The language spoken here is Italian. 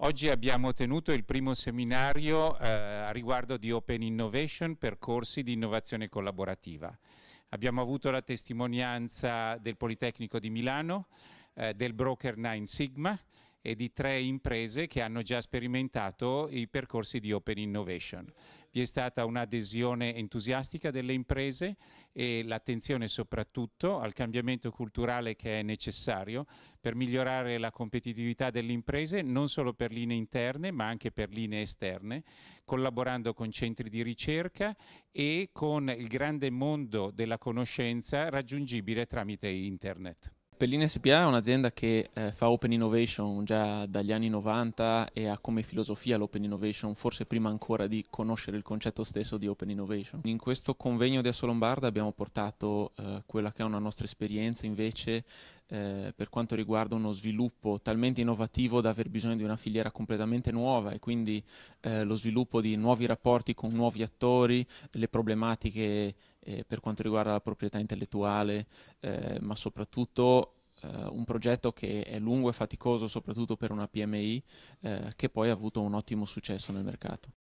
Oggi abbiamo tenuto il primo seminario eh, a riguardo di Open Innovation per corsi di innovazione collaborativa. Abbiamo avuto la testimonianza del Politecnico di Milano, eh, del broker Nine Sigma, e di tre imprese che hanno già sperimentato i percorsi di Open Innovation. Vi è stata un'adesione entusiastica delle imprese e l'attenzione soprattutto al cambiamento culturale che è necessario per migliorare la competitività delle imprese non solo per linee interne ma anche per linee esterne, collaborando con centri di ricerca e con il grande mondo della conoscenza raggiungibile tramite internet. Pellin SPA è un'azienda che eh, fa open innovation già dagli anni 90 e ha come filosofia l'open innovation, forse prima ancora di conoscere il concetto stesso di open innovation. In questo convegno di Asso Lombarda abbiamo portato eh, quella che è una nostra esperienza invece eh, per quanto riguarda uno sviluppo talmente innovativo da aver bisogno di una filiera completamente nuova e quindi eh, lo sviluppo di nuovi rapporti con nuovi attori, le problematiche eh, per quanto riguarda la proprietà intellettuale, eh, ma soprattutto eh, un progetto che è lungo e faticoso soprattutto per una PMI eh, che poi ha avuto un ottimo successo nel mercato.